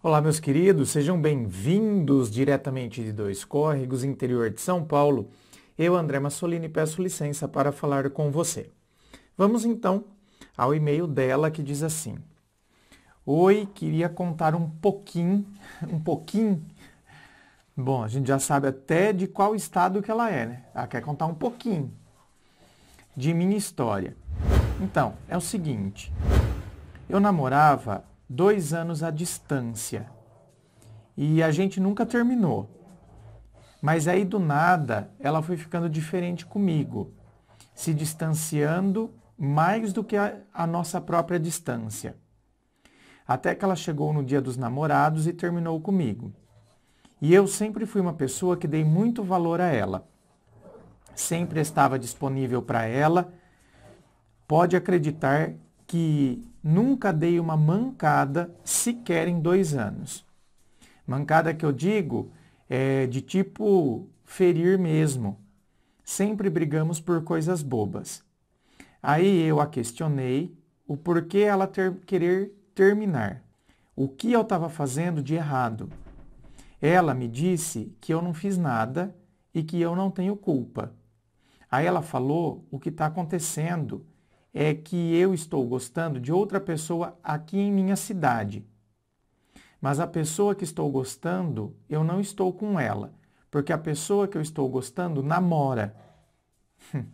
Olá, meus queridos, sejam bem-vindos diretamente de Dois Córregos, interior de São Paulo. Eu, André Massolini, peço licença para falar com você. Vamos então ao e-mail dela que diz assim: Oi, queria contar um pouquinho, um pouquinho. Bom, a gente já sabe até de qual estado que ela é, né? Ela quer contar um pouquinho de minha história. Então, é o seguinte: eu namorava dois anos à distância. E a gente nunca terminou. Mas aí do nada ela foi ficando diferente comigo, se distanciando mais do que a, a nossa própria distância. Até que ela chegou no dia dos namorados e terminou comigo. E eu sempre fui uma pessoa que dei muito valor a ela. Sempre estava disponível para ela. Pode acreditar que nunca dei uma mancada sequer em dois anos. Mancada que eu digo é de tipo ferir mesmo. Sempre brigamos por coisas bobas. Aí eu a questionei o porquê ela ter, querer terminar. O que eu estava fazendo de errado. Ela me disse que eu não fiz nada e que eu não tenho culpa. Aí ela falou o que está acontecendo é que eu estou gostando de outra pessoa aqui em minha cidade. Mas a pessoa que estou gostando, eu não estou com ela, porque a pessoa que eu estou gostando namora.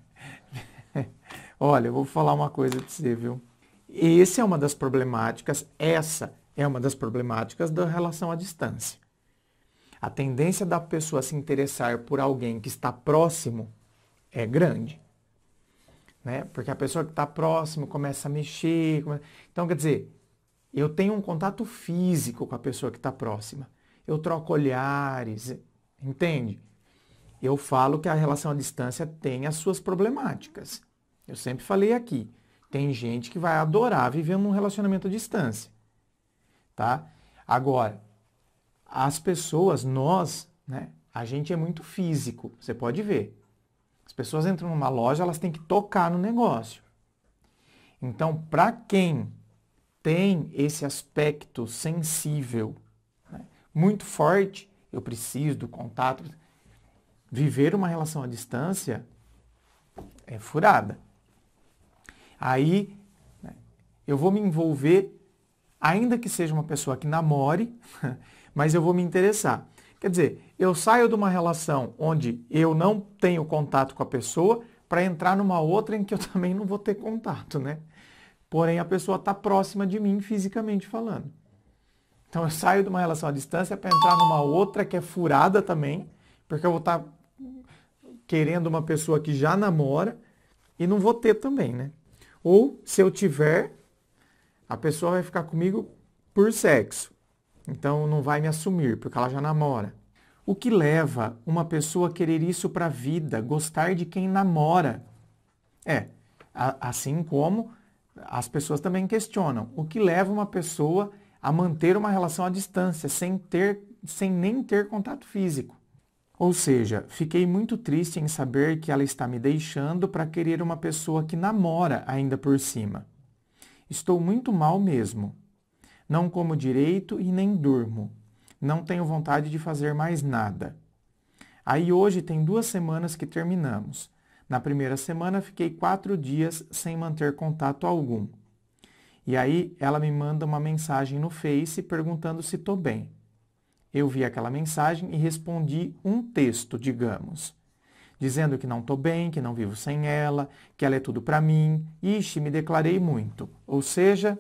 Olha, eu vou falar uma coisa de você, viu? Essa é uma das problemáticas, essa é uma das problemáticas da relação à distância. A tendência da pessoa se interessar por alguém que está próximo é grande né? Porque a pessoa que está próxima começa a mexer. Então, quer dizer, eu tenho um contato físico com a pessoa que está próxima. Eu troco olhares, entende? Eu falo que a relação à distância tem as suas problemáticas. Eu sempre falei aqui. Tem gente que vai adorar viver num relacionamento à distância. Tá? Agora, as pessoas, nós, né? A gente é muito físico, você pode ver. As pessoas entram numa loja, elas têm que tocar no negócio. Então, para quem tem esse aspecto sensível né, muito forte, eu preciso do contato. Viver uma relação à distância é furada. Aí né, eu vou me envolver, ainda que seja uma pessoa que namore, mas eu vou me interessar. Quer dizer, eu saio de uma relação onde eu não tenho contato com a pessoa para entrar numa outra em que eu também não vou ter contato, né? Porém, a pessoa está próxima de mim fisicamente falando. Então, eu saio de uma relação à distância para entrar numa outra que é furada também, porque eu vou estar tá querendo uma pessoa que já namora e não vou ter também, né? Ou, se eu tiver, a pessoa vai ficar comigo por sexo. Então não vai me assumir, porque ela já namora. O que leva uma pessoa a querer isso para a vida, gostar de quem namora? É, a, assim como as pessoas também questionam, o que leva uma pessoa a manter uma relação à distância, sem, ter, sem nem ter contato físico? Ou seja, fiquei muito triste em saber que ela está me deixando para querer uma pessoa que namora ainda por cima. Estou muito mal mesmo. Não como direito e nem durmo. Não tenho vontade de fazer mais nada. Aí hoje tem duas semanas que terminamos. Na primeira semana fiquei quatro dias sem manter contato algum. E aí ela me manda uma mensagem no Face perguntando se estou bem. Eu vi aquela mensagem e respondi um texto, digamos, dizendo que não estou bem, que não vivo sem ela, que ela é tudo para mim. Ixi, me declarei muito. Ou seja,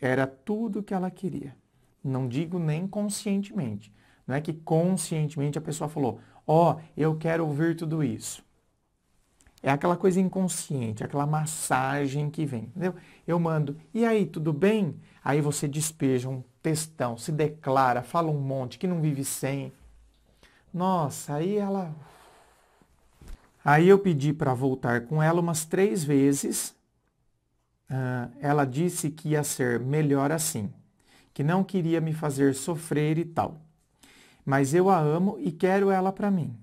era tudo o que ela queria. Não digo nem conscientemente. Não é que conscientemente a pessoa falou, ó, oh, eu quero ouvir tudo isso. É aquela coisa inconsciente, aquela massagem que vem, entendeu? Eu mando, e aí, tudo bem? Aí você despeja um textão, se declara, fala um monte, que não vive sem. Nossa, aí ela... Aí eu pedi para voltar com ela umas três vezes, ah, ela disse que ia ser melhor assim, que não queria me fazer sofrer e tal. Mas eu a amo e quero ela para mim.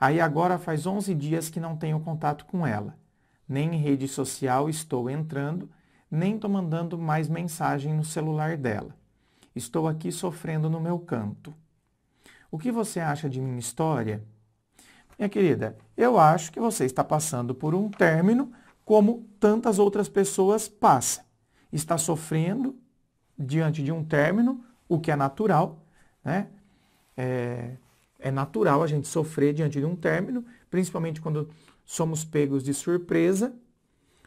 Aí agora faz 11 dias que não tenho contato com ela. Nem em rede social estou entrando, nem estou mandando mais mensagem no celular dela. Estou aqui sofrendo no meu canto. O que você acha de minha história? Minha querida, eu acho que você está passando por um término como tantas outras pessoas passa. Está sofrendo diante de um término, o que é natural, né? É, é natural a gente sofrer diante de um término, principalmente quando somos pegos de surpresa,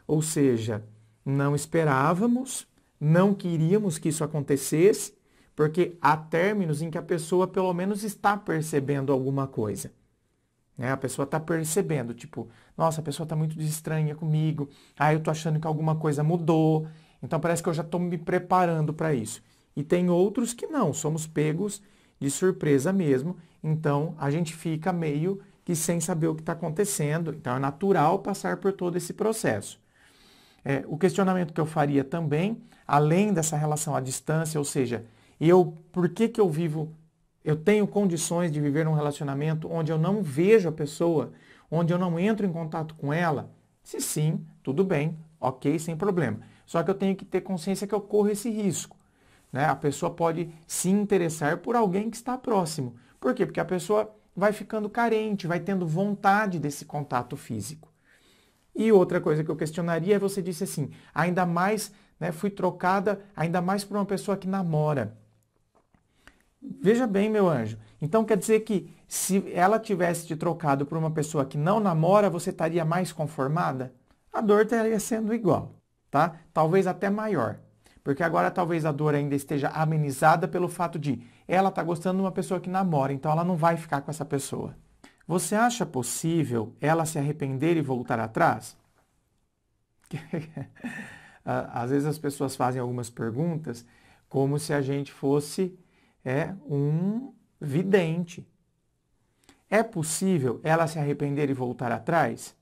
ou seja, não esperávamos, não queríamos que isso acontecesse, porque há términos em que a pessoa pelo menos está percebendo alguma coisa. Né? A pessoa está percebendo, tipo, nossa, a pessoa está muito estranha comigo, ah, eu estou achando que alguma coisa mudou, então parece que eu já estou me preparando para isso. E tem outros que não, somos pegos de surpresa mesmo, então a gente fica meio que sem saber o que está acontecendo, então é natural passar por todo esse processo. É, o questionamento que eu faria também, além dessa relação à distância, ou seja, eu, por que, que eu vivo eu tenho condições de viver um relacionamento onde eu não vejo a pessoa, onde eu não entro em contato com ela? Se sim, tudo bem, ok, sem problema. Só que eu tenho que ter consciência que eu corro esse risco. Né? A pessoa pode se interessar por alguém que está próximo. Por quê? Porque a pessoa vai ficando carente, vai tendo vontade desse contato físico. E outra coisa que eu questionaria é você disse assim, ainda mais, né, fui trocada ainda mais por uma pessoa que namora. Veja bem, meu anjo. Então quer dizer que se ela tivesse te trocado por uma pessoa que não namora, você estaria mais conformada? A dor estaria sendo igual, tá? Talvez até maior. Porque agora talvez a dor ainda esteja amenizada pelo fato de ela tá gostando de uma pessoa que namora, então ela não vai ficar com essa pessoa. Você acha possível ela se arrepender e voltar atrás? Às vezes as pessoas fazem algumas perguntas como se a gente fosse é um vidente. É possível ela se arrepender e voltar atrás?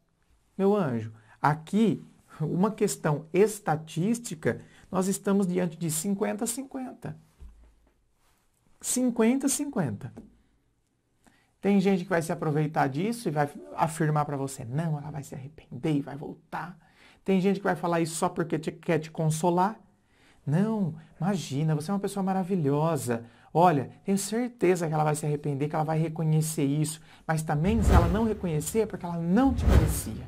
Meu anjo, aqui, uma questão estatística, nós estamos diante de 50-50. 50-50. Tem gente que vai se aproveitar disso e vai afirmar para você, não, ela vai se arrepender e vai voltar. Tem gente que vai falar isso só porque te, quer te consolar. Não, imagina, você é uma pessoa maravilhosa. Olha, tenho certeza que ela vai se arrepender, que ela vai reconhecer isso, mas também se ela não reconhecer é porque ela não te merecia.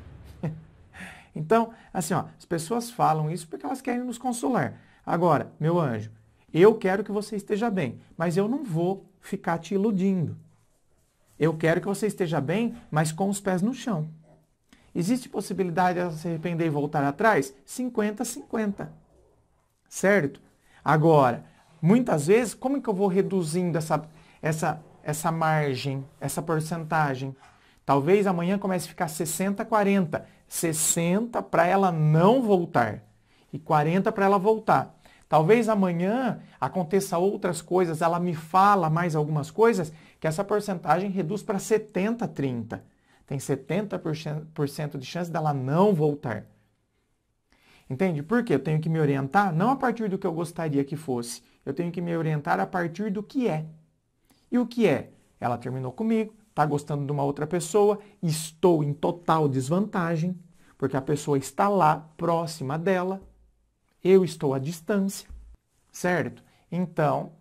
então, assim, ó, as pessoas falam isso porque elas querem nos consolar. Agora, meu anjo, eu quero que você esteja bem, mas eu não vou ficar te iludindo. Eu quero que você esteja bem, mas com os pés no chão. Existe possibilidade de ela se arrepender e voltar atrás? 50-50. Certo? Agora, Muitas vezes, como é que eu vou reduzindo essa, essa, essa margem, essa porcentagem? Talvez amanhã comece a ficar 60, 40. 60 para ela não voltar e 40 para ela voltar. Talvez amanhã aconteça outras coisas, ela me fala mais algumas coisas, que essa porcentagem reduz para 70, 30. Tem 70% de chance dela não voltar. Entende? Porque eu tenho que me orientar não a partir do que eu gostaria que fosse, eu tenho que me orientar a partir do que é. E o que é? Ela terminou comigo, está gostando de uma outra pessoa, estou em total desvantagem, porque a pessoa está lá, próxima dela, eu estou à distância, certo? Então,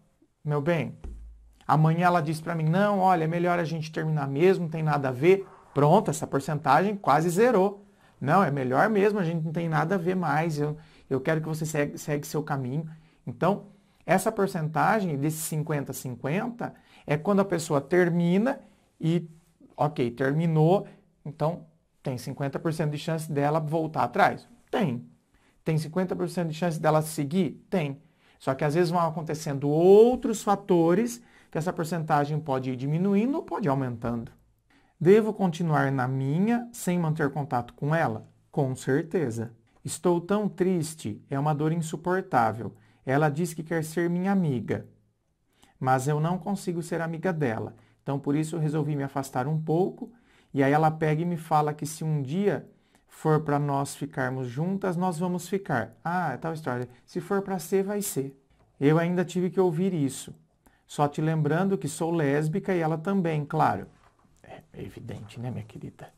meu bem, amanhã ela diz para mim: não, olha, é melhor a gente terminar mesmo, não tem nada a ver. Pronto, essa porcentagem quase zerou. Não, é melhor mesmo, a gente não tem nada a ver mais, eu, eu quero que você segue, segue seu caminho. Então, essa porcentagem desse 50-50 é quando a pessoa termina e, ok, terminou, então tem 50% de chance dela voltar atrás? Tem. Tem 50% de chance dela seguir? Tem. Só que às vezes vão acontecendo outros fatores que essa porcentagem pode ir diminuindo ou pode ir aumentando. Devo continuar na minha sem manter contato com ela? Com certeza. Estou tão triste, é uma dor insuportável. Ela diz que quer ser minha amiga, mas eu não consigo ser amiga dela. Então por isso eu resolvi me afastar um pouco. E aí ela pega e me fala que se um dia for para nós ficarmos juntas, nós vamos ficar. Ah, é tal história. Se for para ser, vai ser. Eu ainda tive que ouvir isso. Só te lembrando que sou lésbica e ela também, claro é evidente, né, minha querida?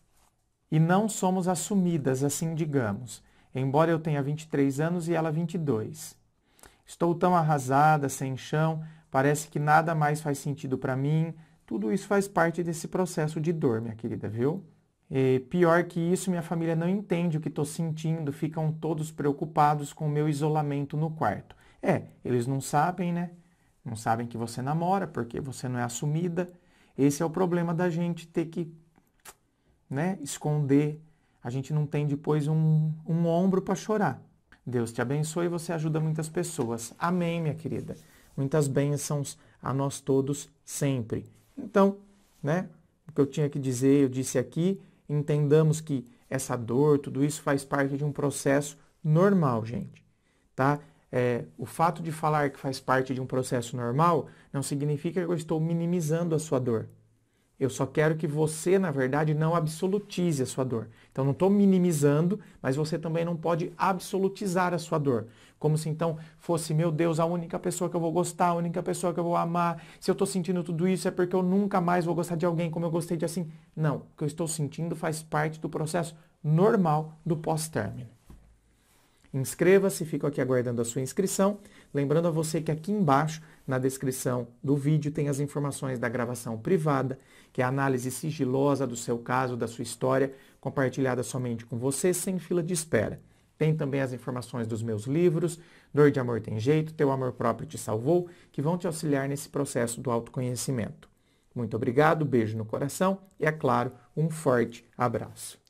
E não somos assumidas, assim digamos, embora eu tenha 23 anos e ela 22. Estou tão arrasada, sem chão, parece que nada mais faz sentido para mim. Tudo isso faz parte desse processo de dor, minha querida, viu? E pior que isso, minha família não entende o que estou sentindo, ficam todos preocupados com o meu isolamento no quarto. É, eles não sabem, né? Não sabem que você namora, porque você não é assumida. Esse é o problema da gente ter que né, esconder. A gente não tem depois um, um ombro para chorar. Deus te abençoe e você ajuda muitas pessoas. Amém, minha querida. Muitas bênçãos a nós todos sempre. Então, né, o que eu tinha que dizer, eu disse aqui, entendamos que essa dor, tudo isso faz parte de um processo normal, gente, tá? É, o fato de falar que faz parte de um processo normal não significa que eu estou minimizando a sua dor. Eu só quero que você, na verdade, não absolutize a sua dor. Então, não estou minimizando, mas você também não pode absolutizar a sua dor. Como se então fosse, meu Deus, a única pessoa que eu vou gostar, a única pessoa que eu vou amar. Se eu estou sentindo tudo isso é porque eu nunca mais vou gostar de alguém como eu gostei de assim. Não, o que eu estou sentindo faz parte do processo normal do pós-término. Inscreva-se, fico aqui aguardando a sua inscrição. Lembrando a você que aqui embaixo, na descrição do vídeo, tem as informações da gravação privada, que é a análise sigilosa do seu caso, da sua história, compartilhada somente com você, sem fila de espera. Tem também as informações dos meus livros, Dor de Amor Tem Jeito, Teu Amor Próprio Te Salvou, que vão te auxiliar nesse processo do autoconhecimento. Muito obrigado, beijo no coração e, é claro, um forte abraço.